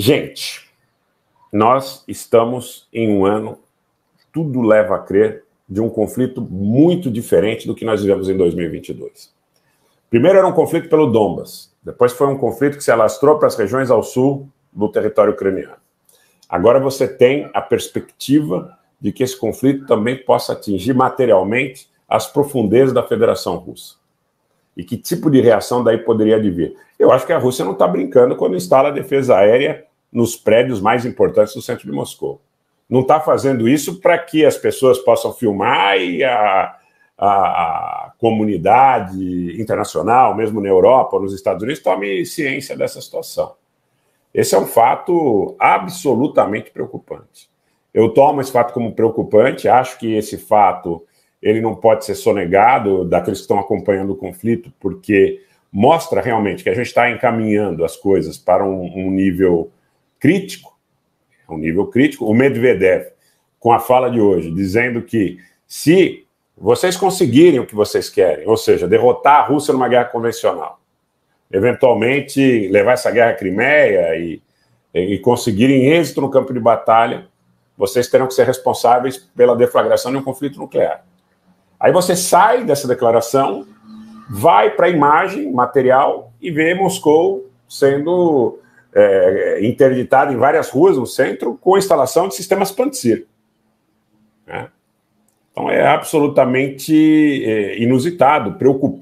Gente, nós estamos em um ano, tudo leva a crer, de um conflito muito diferente do que nós vivemos em 2022. Primeiro era um conflito pelo Donbas, depois foi um conflito que se alastrou para as regiões ao sul do território ucraniano. Agora você tem a perspectiva de que esse conflito também possa atingir materialmente as profundezas da Federação Russa. E que tipo de reação daí poderia vir? Eu acho que a Rússia não está brincando quando instala a defesa aérea nos prédios mais importantes do centro de Moscou. Não está fazendo isso para que as pessoas possam filmar e a, a, comunidade internacional, mesmo na Europa nos Estados Unidos, tome ciência dessa situação. Esse é um fato absolutamente preocupante. Eu tomo esse fato como preocupante, acho que esse fato ele não pode ser sonegado daqueles que estão acompanhando o conflito, porque mostra realmente que a gente está encaminhando as coisas para um, um nível crítico, é um nível crítico, o Medvedev, com a fala de hoje, dizendo que se vocês conseguirem o que vocês querem, ou seja, derrotar a Rússia numa guerra convencional, eventualmente levar essa guerra à Crimeia e, e conseguirem êxito no campo de batalha, vocês terão que ser responsáveis pela deflagração de um conflito nuclear. Aí você sai dessa declaração, vai para a imagem material e vê Moscou sendo é, em várias ruas no centro com instalação de sistemas Pantsir. Né? Então é absolutamente é, inusitado, preocupante.